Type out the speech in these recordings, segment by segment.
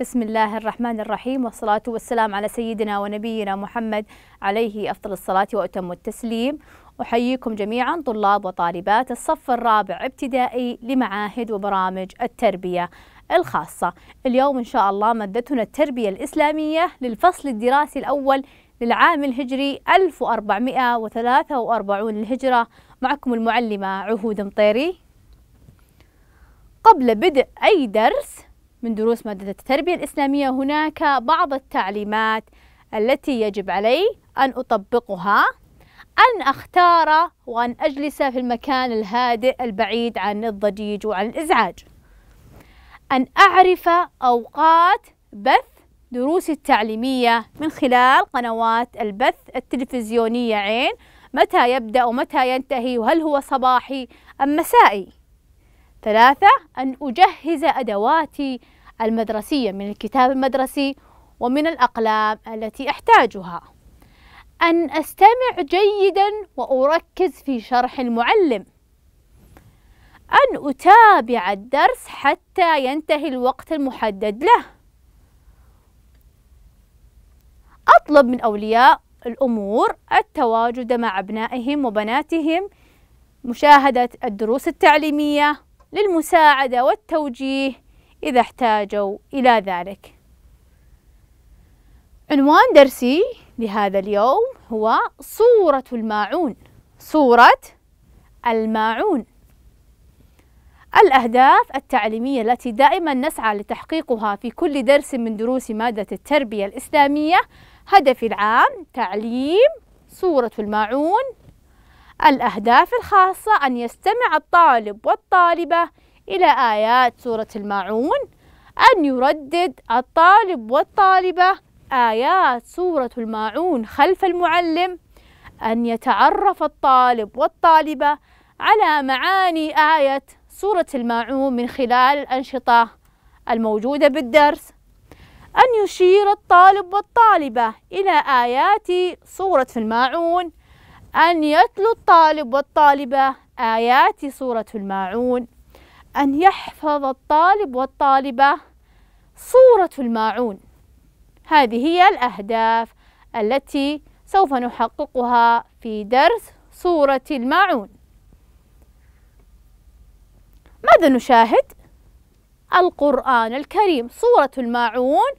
بسم الله الرحمن الرحيم والصلاة والسلام على سيدنا ونبينا محمد عليه أفضل الصلاة وأتم التسليم أحييكم جميعا طلاب وطالبات الصف الرابع ابتدائي لمعاهد وبرامج التربية الخاصة اليوم إن شاء الله مادتنا التربية الإسلامية للفصل الدراسي الأول للعام الهجري 1443 الهجرة معكم المعلمة عهود مطيري قبل بدء أي درس من دروس مادة التربية الإسلامية هناك بعض التعليمات التي يجب علي أن أطبقها أن أختار وأن أجلس في المكان الهادئ البعيد عن الضجيج وعن الإزعاج أن أعرف أوقات بث دروسي التعليمية من خلال قنوات البث التلفزيونية عين متى يبدأ ومتى ينتهي وهل هو صباحي أم مسائي ثلاثة أن أجهز أدواتي المدرسية من الكتاب المدرسي ومن الأقلام التي أحتاجها أن أستمع جيدا وأركز في شرح المعلم أن أتابع الدرس حتى ينتهي الوقت المحدد له أطلب من أولياء الأمور التواجد مع أبنائهم وبناتهم مشاهدة الدروس التعليمية للمساعدة والتوجيه إذا احتاجوا إلى ذلك عنوان درسي لهذا اليوم هو صورة الماعون صورة الماعون الأهداف التعليمية التي دائما نسعى لتحقيقها في كل درس من دروس مادة التربية الإسلامية هدفي العام تعليم صورة الماعون الأهداف الخاصة أن يستمع الطالب والطالبة إلى آيات سورة الماعون أن يردد الطالب والطالبة آيات سورة الماعون خلف المعلم أن يتعرف الطالب والطالبة على معاني آية سورة الماعون من خلال الأنشطة الموجودة بالدرس أن يشير الطالب والطالبة إلى آيات سورة الماعون أن يتلو الطالب والطالبة آيات سورة الماعون أن يحفظ الطالب والطالبة صورة الماعون هذه هي الأهداف التي سوف نحققها في درس صورة الماعون ماذا نشاهد؟ القرآن الكريم صورة الماعون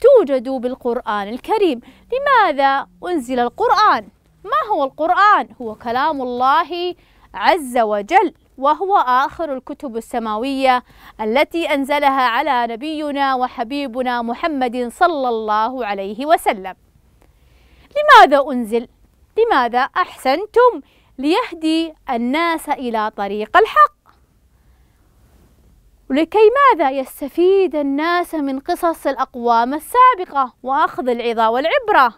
توجد بالقرآن الكريم لماذا أنزل القرآن؟ ما هو القرآن؟ هو كلام الله عز وجل وهو آخر الكتب السماوية التي أنزلها على نبينا وحبيبنا محمد صلى الله عليه وسلم لماذا أنزل؟ لماذا أحسنتم؟ ليهدي الناس إلى طريق الحق ولكي ماذا يستفيد الناس من قصص الأقوام السابقة وأخذ العظة والعبرة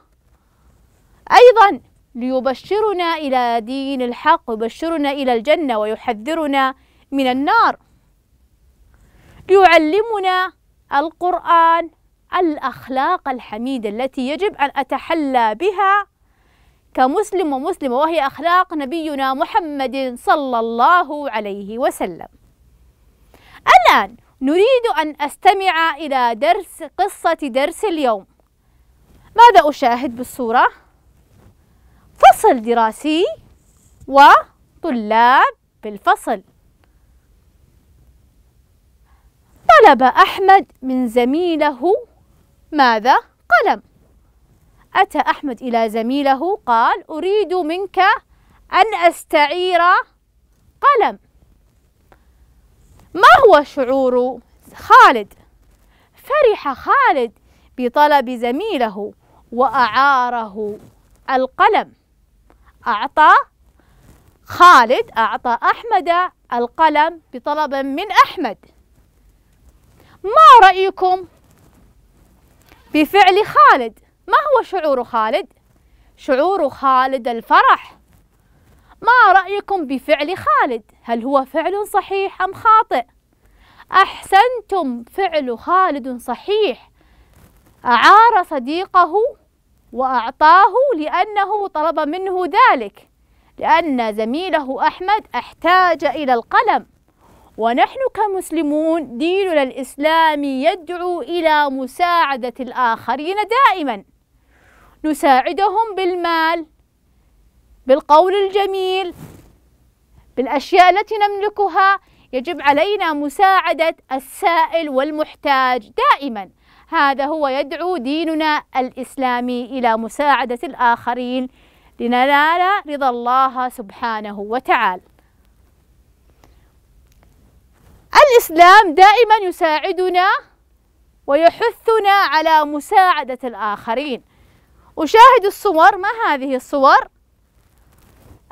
أيضا ليبشرنا إلى دين الحق ويبشرنا إلى الجنة ويحذرنا من النار ليعلمنا القرآن الأخلاق الحميدة التي يجب أن أتحلى بها كمسلم ومسلمة وهي أخلاق نبينا محمد صلى الله عليه وسلم الآن نريد أن أستمع إلى درس قصة درس اليوم ماذا أشاهد بالصورة؟ فصل دراسي وطلاب بالفصل طلب أحمد من زميله ماذا؟ قلم أتى أحمد إلى زميله قال أريد منك أن أستعير قلم ما هو شعور خالد؟ فرح خالد بطلب زميله وأعاره القلم أعطى خالد أعطى أحمد القلم بطلب من أحمد ما رأيكم بفعل خالد ما هو شعور خالد شعور خالد الفرح ما رأيكم بفعل خالد هل هو فعل صحيح أم خاطئ أحسنتم فعل خالد صحيح أعار صديقه وأعطاه لأنه طلب منه ذلك لأن زميله أحمد احتاج إلى القلم ونحن كمسلمون ديننا الإسلامي يدعو إلى مساعدة الآخرين دائما نساعدهم بالمال بالقول الجميل بالأشياء التي نملكها يجب علينا مساعدة السائل والمحتاج دائما هذا هو يدعو ديننا الإسلامي إلى مساعدة الآخرين لننال رضا الله سبحانه وتعالى الإسلام دائما يساعدنا ويحثنا على مساعدة الآخرين أشاهد الصور ما هذه الصور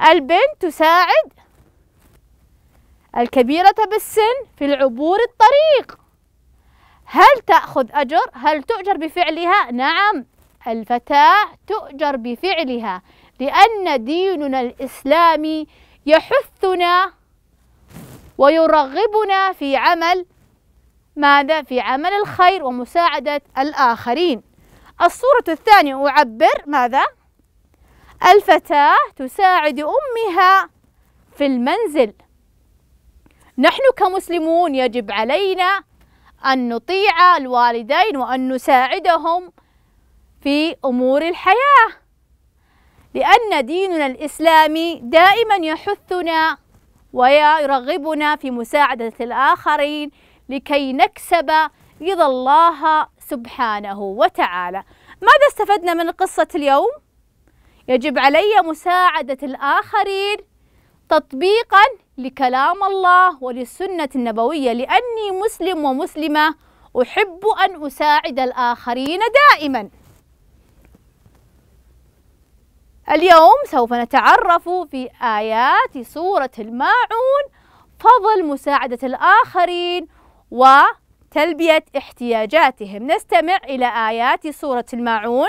البنت تساعد الكبيرة بالسن في العبور الطريق هل تأخذ أجر؟ هل تؤجر بفعلها؟ نعم الفتاة تؤجر بفعلها لأن ديننا الإسلامي يحثنا ويرغبنا في عمل ماذا؟ في عمل الخير ومساعدة الآخرين الصورة الثانية أعبر ماذا؟ الفتاة تساعد أمها في المنزل نحن كمسلمون يجب علينا أن نطيع الوالدين وأن نساعدهم في أمور الحياة لأن ديننا الإسلامي دائما يحثنا ويرغبنا في مساعدة الآخرين لكي نكسب رضا الله سبحانه وتعالى ماذا استفدنا من قصة اليوم؟ يجب علي مساعدة الآخرين تطبيقا لكلام الله وللسنة النبوية لأني مسلم ومسلمة أحب أن أساعد الآخرين دائما اليوم سوف نتعرف في آيات سورة الماعون فضل مساعدة الآخرين وتلبية احتياجاتهم نستمع إلى آيات سورة الماعون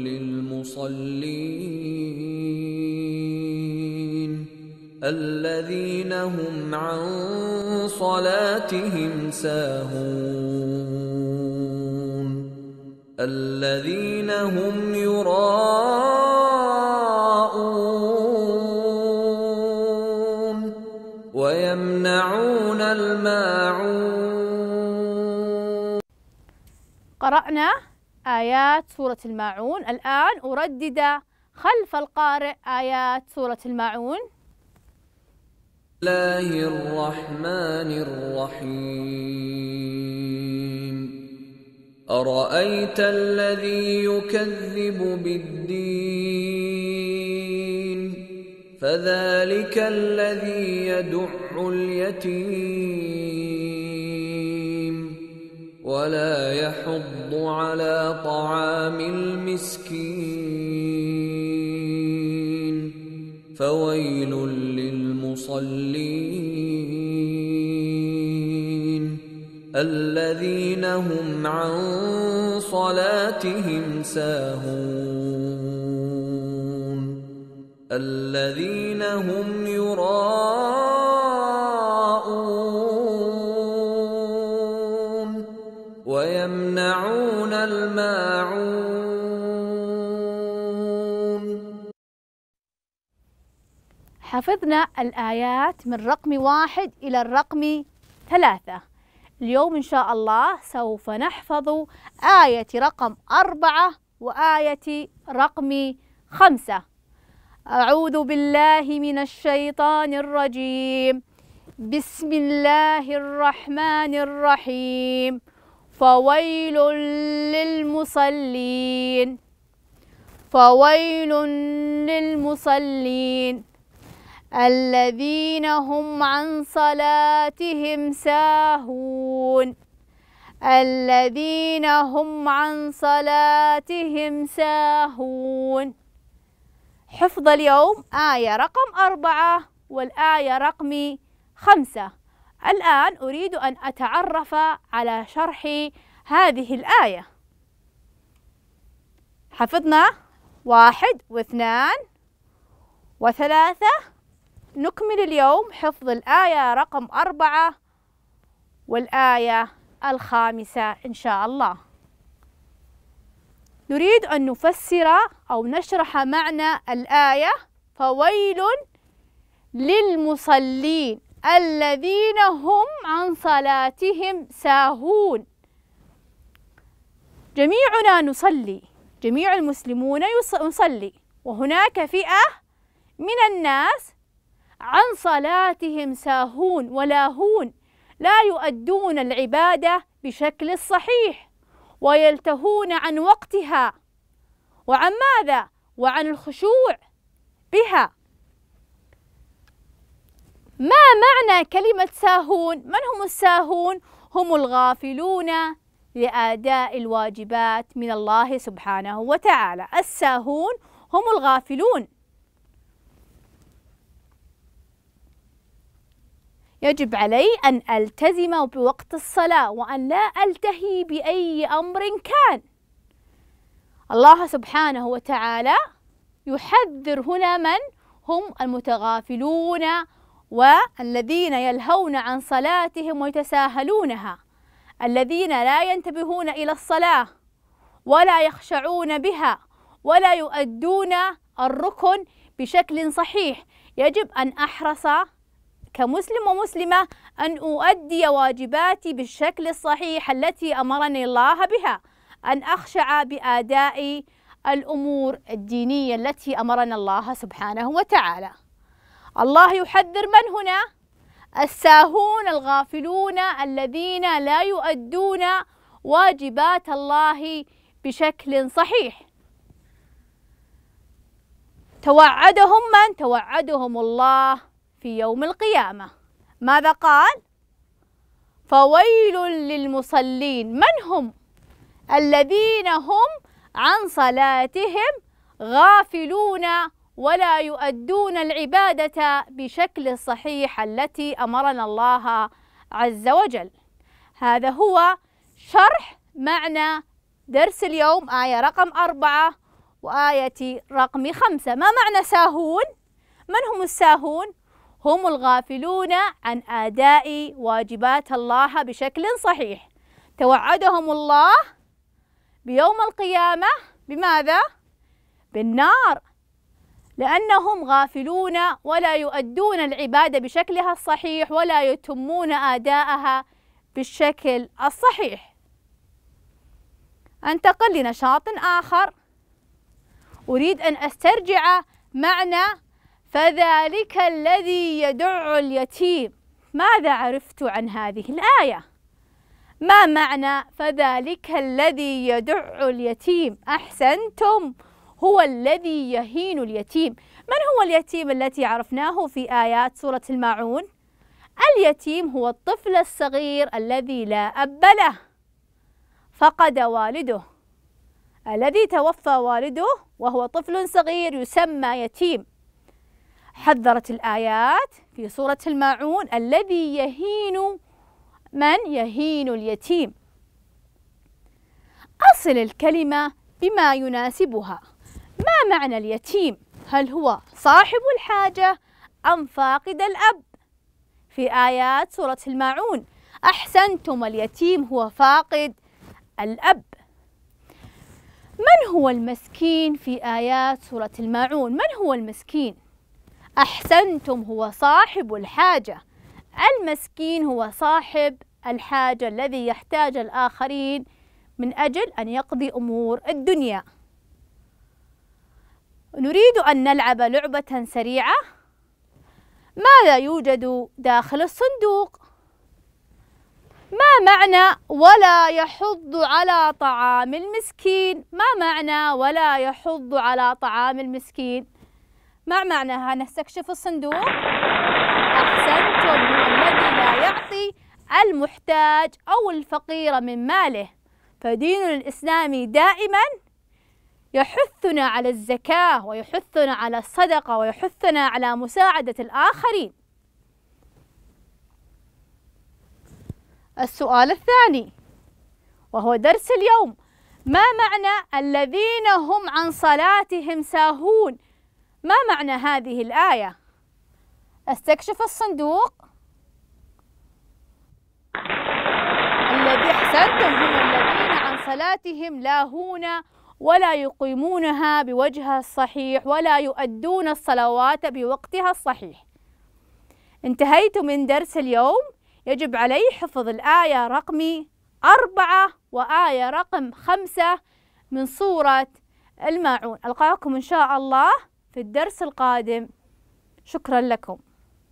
المصلين الذين هم عن صلاتهم ساهون الذين هم يراءون ويمنعون الماعون قرأنا آيات سورة الماعون الآن أردد خلف القارئ آيات سورة الماعون الله الرحمن الرحيم أرأيت الذي يكذب بالدين فذلك الذي يدع اليتيم ولا يحض على طعام المسكين فويل للمصلين الذين هم عن صلاتهم ساهون الذين هم يراءون حفظنا الآيات من رقم واحد إلى الرقم ثلاثة اليوم إن شاء الله سوف نحفظ آية رقم أربعة وآية رقم خمسة أعوذ بالله من الشيطان الرجيم بسم الله الرحمن الرحيم فويل للمصلين فويل للمصلين الذين هم عن صلاتهم ساهون الذين هم عن صلاتهم ساهون حفظ اليوم آية رقم أربعة والآية رقم خمسة الآن أريد أن أتعرف على شرح هذه الآية حفظنا واحد واثنان وثلاثة نكمل اليوم حفظ الآية رقم أربعة والآية الخامسة إن شاء الله نريد أن نفسر أو نشرح معنى الآية فويل للمصلين الذين هم عن صلاتهم ساهون جميعنا نصلي جميع المسلمون يصلي وهناك فئة من الناس عن صلاتهم ساهون ولاهون لا يؤدون العبادة بشكل الصحيح ويلتهون عن وقتها وعن ماذا؟ وعن الخشوع بها ما معنى كلمة ساهون؟ من هم الساهون؟ هم الغافلون لأداء الواجبات من الله سبحانه وتعالى الساهون هم الغافلون يجب علي أن ألتزم بوقت الصلاة وأن لا ألتهي بأي أمر كان الله سبحانه وتعالى يحذر هنا من هم المتغافلون والذين يلهون عن صلاتهم ويتساهلونها الذين لا ينتبهون إلى الصلاة ولا يخشعون بها ولا يؤدون الركن بشكل صحيح يجب أن أحرص كمسلم ومسلمة أن أؤدي واجباتي بالشكل الصحيح التي أمرني الله بها أن أخشع بآداء الأمور الدينية التي أمرنا الله سبحانه وتعالى الله يحذر من هنا؟ الساهون الغافلون الذين لا يؤدون واجبات الله بشكل صحيح توعدهم من؟ توعدهم الله في يوم القيامة ماذا قال؟ فويل للمصلين من هم؟ الذين هم عن صلاتهم غافلون ولا يؤدون العبادة بشكل الصحيح التي أمرنا الله عز وجل هذا هو شرح معنى درس اليوم آية رقم أربعة وآية رقم خمسة ما معنى ساهون؟ من هم الساهون؟ هم الغافلون عن أداء واجبات الله بشكل صحيح توعدهم الله بيوم القيامة بماذا؟ بالنار لأنهم غافلون ولا يؤدون العبادة بشكلها الصحيح ولا يتمون آداءها بالشكل الصحيح أنتقل لنشاط آخر أريد أن أسترجع معنى فذلك الذي يدع اليتيم ماذا عرفت عن هذه الآية؟ ما معنى فذلك الذي يدع اليتيم أحسنتم هو الذي يهين اليتيم من هو اليتيم التي عرفناه في آيات سورة الماعون؟ اليتيم هو الطفل الصغير الذي لا أب له فقد والده الذي توفى والده وهو طفل صغير يسمى يتيم حذرت الآيات في سورة الماعون الذي يهين من يهين اليتيم أصل الكلمة بما يناسبها ما معنى اليتيم؟ هل هو صاحب الحاجة أم فاقد الأب؟ في آيات سورة الماعون أحسنتم اليتيم هو فاقد الأب من هو المسكين في آيات سورة الماعون؟ من هو المسكين؟ أحسنتم هو صاحب الحاجة المسكين هو صاحب الحاجة الذي يحتاج الآخرين من أجل أن يقضي أمور الدنيا نريد أن نلعب لعبة سريعة ماذا يوجد داخل الصندوق؟ ما معنى ولا يحض على طعام المسكين؟ ما معنى ولا يحض على طعام المسكين؟ ما معناها نستكشف الصندوق أحسنتم هو الذي لا يعطي المحتاج أو الفقير من ماله فديننا الإسلامي دائما يحثنا على الزكاة ويحثنا على الصدقة ويحثنا على مساعدة الآخرين السؤال الثاني وهو درس اليوم ما معنى الذين هم عن صلاتهم ساهون؟ ما معنى هذه الآية؟ استكشف الصندوق الذي أحسنتم هم الذين عن صلاتهم لاهون ولا يقيمونها بوجهها الصحيح ولا يؤدون الصلوات بوقتها الصحيح انتهيت من درس اليوم يجب علي حفظ الآية رقم أربعة وآية رقم خمسة من سورة الماعون ألقاكم إن شاء الله في الدرس القادم شكرا لكم